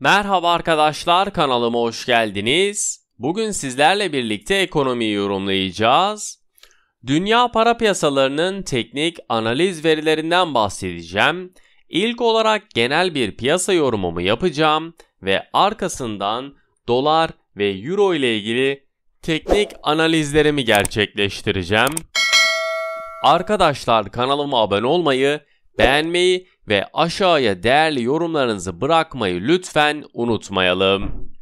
Merhaba arkadaşlar kanalıma hoş geldiniz. Bugün sizlerle birlikte ekonomiyi yorumlayacağız. Dünya para piyasalarının teknik analiz verilerinden bahsedeceğim. İlk olarak genel bir piyasa yorumumu yapacağım ve arkasından dolar ve euro ile ilgili teknik analizlerimi gerçekleştireceğim. Arkadaşlar kanalıma abone olmayı beğenmeyi ve aşağıya değerli yorumlarınızı bırakmayı lütfen unutmayalım.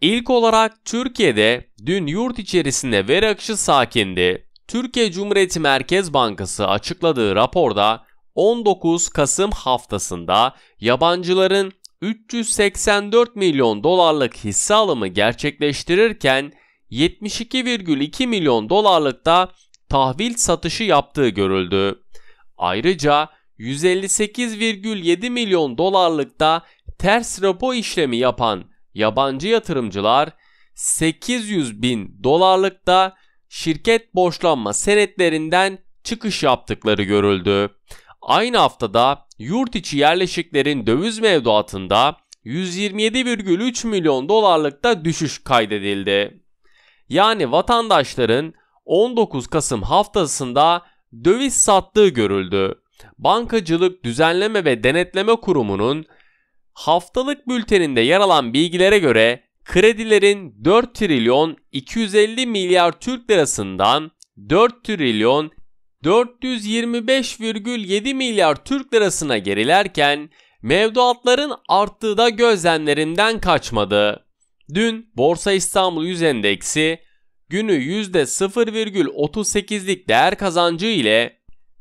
İlk olarak Türkiye'de dün yurt içerisinde veri akışı sakindi. Türkiye Cumhuriyeti Merkez Bankası açıkladığı raporda 19 Kasım haftasında yabancıların 384 milyon dolarlık hisse alımı gerçekleştirirken 72,2 milyon dolarlık da tahvil satışı yaptığı görüldü. Ayrıca 158,7 milyon dolarlık da ters repo işlemi yapan yabancı yatırımcılar 800 bin dolarlık da şirket borçlanma senetlerinden çıkış yaptıkları görüldü. Aynı haftada yurt içi yerleşiklerin döviz mevduatında 127,3 milyon dolarlık da düşüş kaydedildi. Yani vatandaşların 19 Kasım haftasında döviz sattığı görüldü. Bankacılık Düzenleme ve Denetleme Kurumu'nun haftalık bülteninde yer alan bilgilere göre kredilerin 4 trilyon 250 milyar Türk lirasından 4 trilyon 425,7 milyar Türk lirasına gerilerken mevduatların arttığı da gözlemlerinden kaçmadı. Dün Borsa İstanbul Yüz Endeksi günü %0,38'lik değer kazancı ile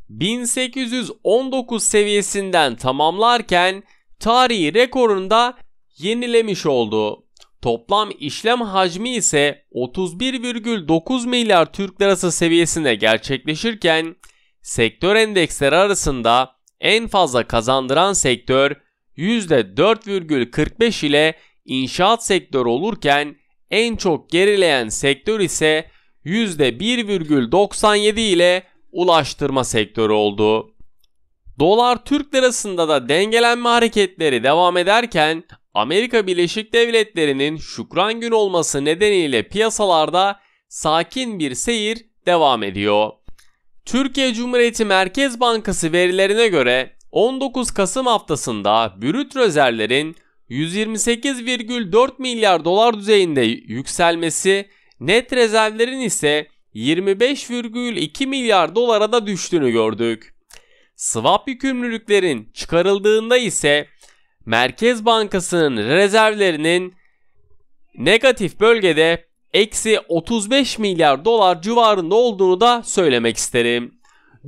1819 seviyesinden tamamlarken tarihi rekorunda yenilemiş oldu. Toplam işlem hacmi ise 31,9 milyar Türk lirası seviyesinde gerçekleşirken sektör endeksleri arasında en fazla kazandıran sektör %4,45 ile inşaat sektörü olurken en çok gerileyen sektör ise %1,97 ile ulaştırma sektörü oldu. Dolar Türk lirasında da dengelenme hareketleri devam ederken Amerika Birleşik Devletleri'nin şükran gün olması nedeniyle piyasalarda sakin bir seyir devam ediyor. Türkiye Cumhuriyeti Merkez Bankası verilerine göre 19 Kasım haftasında brüt rezervlerin 128,4 milyar dolar düzeyinde yükselmesi, net rezervlerin ise 25,2 milyar dolara da düştüğünü gördük. Swap yükümlülüklerin çıkarıldığında ise Merkez Bankası'nın rezervlerinin negatif bölgede eksi 35 milyar dolar civarında olduğunu da söylemek isterim.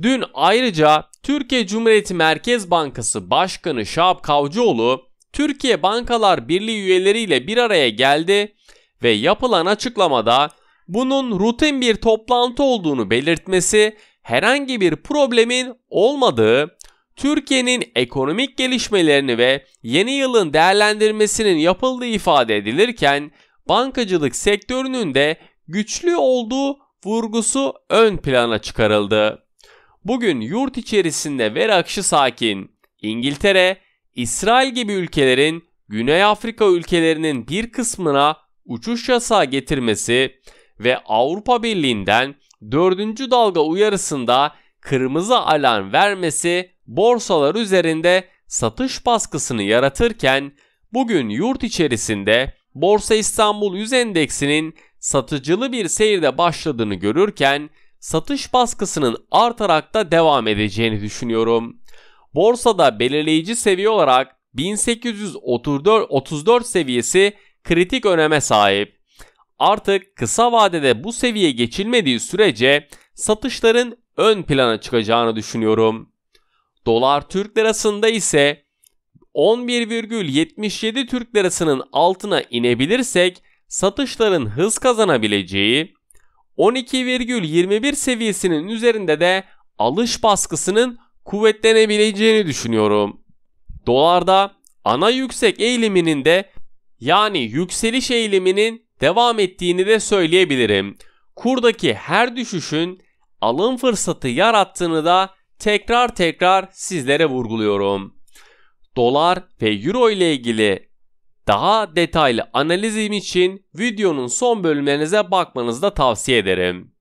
Dün ayrıca Türkiye Cumhuriyeti Merkez Bankası Başkanı Şahap Kavcıoğlu Türkiye Bankalar Birliği üyeleriyle bir araya geldi ve yapılan açıklamada bunun rutin bir toplantı olduğunu belirtmesi herhangi bir problemin olmadığı, Türkiye'nin ekonomik gelişmelerini ve yeni yılın değerlendirmesinin yapıldığı ifade edilirken bankacılık sektörünün de güçlü olduğu vurgusu ön plana çıkarıldı. Bugün yurt içerisinde veri akışı sakin. İngiltere İsrail gibi ülkelerin Güney Afrika ülkelerinin bir kısmına uçuş yasağı getirmesi ve Avrupa Birliği'nden 4. dalga uyarısında kırmızı alarm vermesi borsalar üzerinde satış baskısını yaratırken bugün yurt içerisinde Borsa İstanbul Yüz Endeksinin satıcılı bir seyirde başladığını görürken satış baskısının artarak da devam edeceğini düşünüyorum borsada belirleyici seviye olarak 1834 seviyesi kritik öneme sahip. Artık kısa vadede bu seviye geçilmediği sürece satışların ön plana çıkacağını düşünüyorum. Dolar Türk lirasında ise 11,77 Türk lirasının altına inebilirsek satışların hız kazanabileceği, 12,21 seviyesinin üzerinde de alış baskısının kuvvetlenebileceğini düşünüyorum. Dolarda ana yüksek eğiliminin de yani yükseliş eğiliminin devam ettiğini de söyleyebilirim. Kurdaki her düşüşün alım fırsatı yarattığını da tekrar tekrar sizlere vurguluyorum. Dolar ve Euro ile ilgili daha detaylı analizim için videonun son bölümlerinize bakmanızı da tavsiye ederim.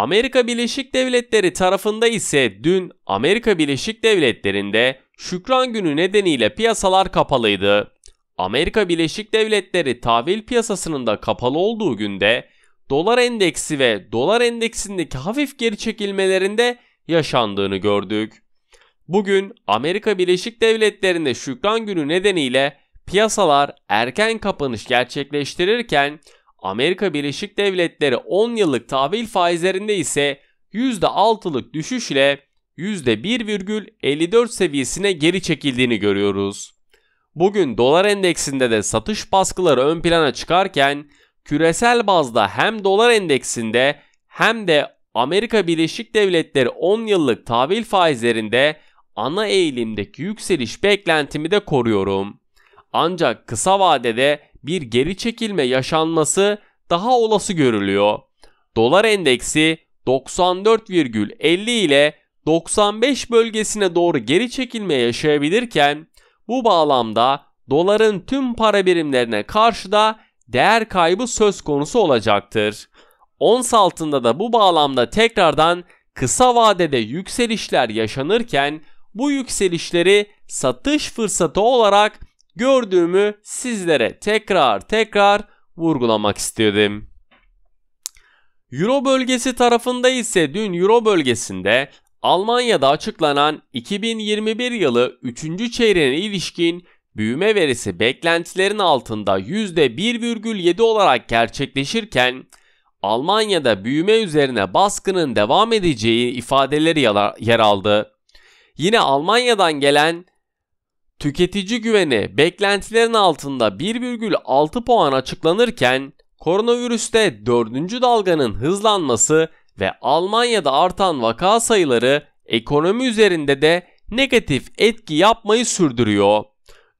Amerika Birleşik Devletleri tarafında ise dün Amerika Birleşik Devletleri'nde Şükran Günü nedeniyle piyasalar kapalıydı. Amerika Birleşik Devletleri tahvil piyasasının da kapalı olduğu günde dolar endeksi ve dolar endeksindeki hafif geri çekilmelerinde yaşandığını gördük. Bugün Amerika Birleşik Devletleri'nde Şükran Günü nedeniyle piyasalar erken kapanış gerçekleştirirken Amerika Birleşik Devletleri 10 yıllık tahvil faizlerinde ise %6'lık düşüşle %1,54 seviyesine geri çekildiğini görüyoruz. Bugün dolar endeksinde de satış baskıları ön plana çıkarken küresel bazda hem dolar endeksinde hem de Amerika Birleşik Devletleri 10 yıllık tahvil faizlerinde ana eğilimdeki yükseliş beklentimi de koruyorum. Ancak kısa vadede bir geri çekilme yaşanması daha olası görülüyor. Dolar endeksi 94,50 ile 95 bölgesine doğru geri çekilme yaşayabilirken bu bağlamda doların tüm para birimlerine karşı da değer kaybı söz konusu olacaktır. Ons altında da bu bağlamda tekrardan kısa vadede yükselişler yaşanırken bu yükselişleri satış fırsatı olarak gördüğümü sizlere tekrar tekrar vurgulamak istedim. Euro bölgesi tarafında ise dün Euro bölgesinde Almanya'da açıklanan 2021 yılı 3. çeyreğine ilişkin büyüme verisi beklentilerin altında %1,7 olarak gerçekleşirken Almanya'da büyüme üzerine baskının devam edeceği ifadeleri yer aldı. Yine Almanya'dan gelen Tüketici güveni beklentilerin altında 1,6 puan açıklanırken koronavirüste 4. dalganın hızlanması ve Almanya'da artan vaka sayıları ekonomi üzerinde de negatif etki yapmayı sürdürüyor.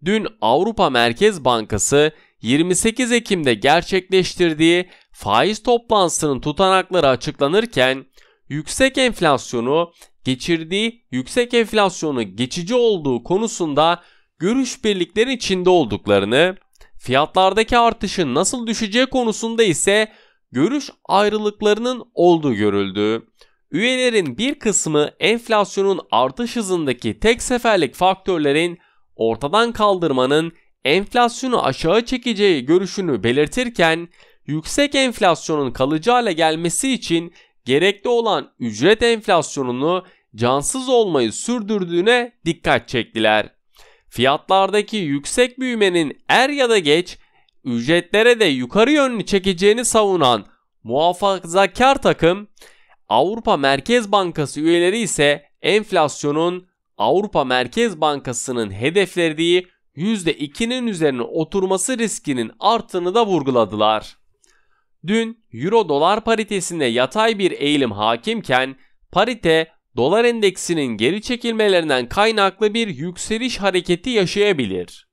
Dün Avrupa Merkez Bankası 28 Ekim'de gerçekleştirdiği faiz toplantısının tutanakları açıklanırken yüksek enflasyonu geçirdiği yüksek enflasyonu geçici olduğu konusunda görüş birlikleri içinde olduklarını, fiyatlardaki artışın nasıl düşeceği konusunda ise görüş ayrılıklarının olduğu görüldü. Üyelerin bir kısmı enflasyonun artış hızındaki tek seferlik faktörlerin ortadan kaldırmanın enflasyonu aşağı çekeceği görüşünü belirtirken yüksek enflasyonun kalıcı hale gelmesi için gerekli olan ücret enflasyonunu cansız olmayı sürdürdüğüne dikkat çektiler. Fiyatlardaki yüksek büyümenin er ya da geç ücretlere de yukarı yönlü çekeceğini savunan muhafazakar takım Avrupa Merkez Bankası üyeleri ise enflasyonun Avrupa Merkez Bankası'nın hedeflediği %2'nin üzerine oturması riskinin arttığını da vurguladılar. Dün euro dolar paritesinde yatay bir eğilim hakimken parite dolar endeksinin geri çekilmelerinden kaynaklı bir yükseliş hareketi yaşayabilir.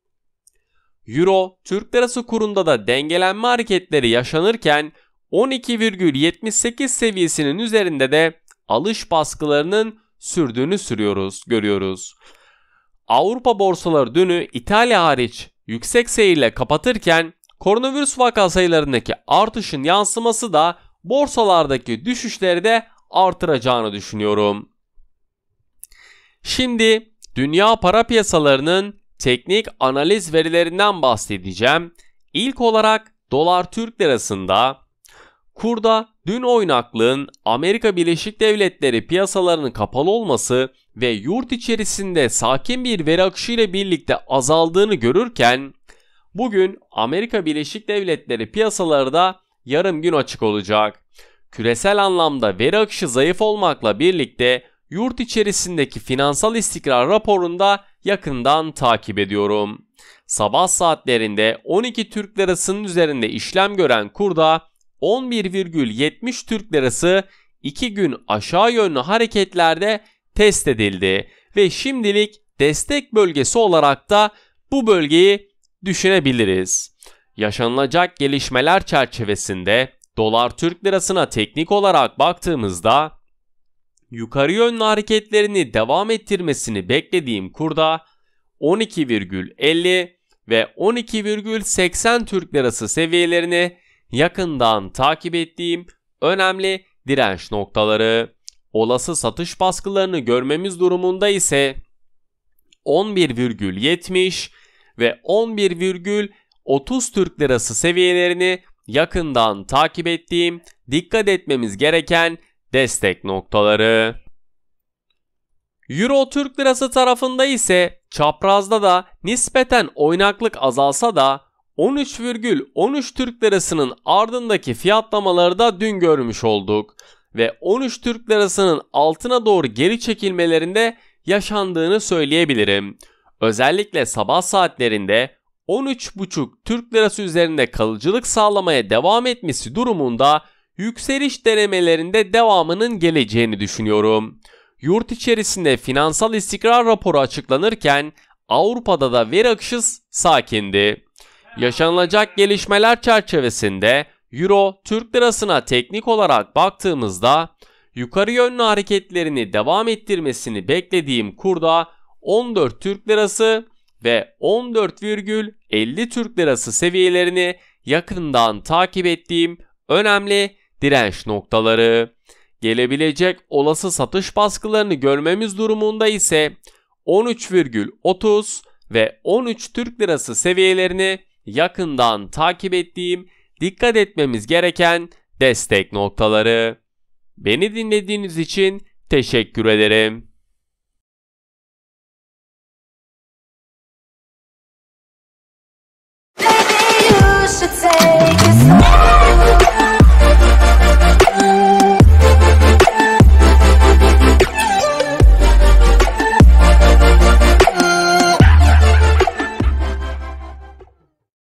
Euro, Türk lirası kurunda da dengelenme hareketleri yaşanırken 12,78 seviyesinin üzerinde de alış baskılarının sürdüğünü sürüyoruz, görüyoruz. Avrupa borsaları dünü İtalya hariç yüksek seyirle kapatırken Koronavirüs vaka sayılarındaki artışın yansıması da borsalardaki düşüşleri de artıracağını düşünüyorum. Şimdi dünya para piyasalarının teknik analiz verilerinden bahsedeceğim. İlk olarak dolar Türk lirasında kurda dün oynaklığın Amerika Birleşik Devletleri piyasalarının kapalı olması ve yurt içerisinde sakin bir veri akışı ile birlikte azaldığını görürken Bugün Amerika Birleşik Devletleri piyasaları da yarım gün açık olacak. Küresel anlamda veri akışı zayıf olmakla birlikte yurt içerisindeki finansal istikrar raporunda yakından takip ediyorum. Sabah saatlerinde 12 Türk Lirası'nın üzerinde işlem gören kurda 11,70 Türk Lirası 2 gün aşağı yönlü hareketlerde test edildi ve şimdilik destek bölgesi olarak da bu bölgeyi Düşünebiliriz. Yaşanılacak gelişmeler çerçevesinde dolar Türk lirasına teknik olarak baktığımızda yukarı yönlü hareketlerini devam ettirmesini beklediğim kurda 12,50 ve 12,80 Türk lirası seviyelerini yakından takip ettiğim önemli direnç noktaları. Olası satış baskılarını görmemiz durumunda ise 11,70 ve 11,30 Türk Lirası seviyelerini yakından takip ettiğim dikkat etmemiz gereken destek noktaları. Euro Türk Lirası tarafında ise çaprazda da nispeten oynaklık azalsa da 13,13 Türk Lirası'nın ardındaki fiyatlamaları da dün görmüş olduk ve 13 Türk Lirası'nın altına doğru geri çekilmelerinde yaşandığını söyleyebilirim. Özellikle sabah saatlerinde 13,5 Türk lirası üzerinde kalıcılık sağlamaya devam etmesi durumunda yükseliş denemelerinde devamının geleceğini düşünüyorum. Yurt içerisinde finansal istikrar raporu açıklanırken Avrupa'da da veri akışı sakindi. Yaşanılacak gelişmeler çerçevesinde Euro Türk lirasına teknik olarak baktığımızda yukarı yönlü hareketlerini devam ettirmesini beklediğim kurda 14 Türk lirası ve 14,50 Türk lirası seviyelerini yakından takip ettiğim önemli direnç noktaları. Gelebilecek olası satış baskılarını görmemiz durumunda ise 13,30 ve 13 Türk lirası seviyelerini yakından takip ettiğim dikkat etmemiz gereken destek noktaları. Beni dinlediğiniz için teşekkür ederim. should take a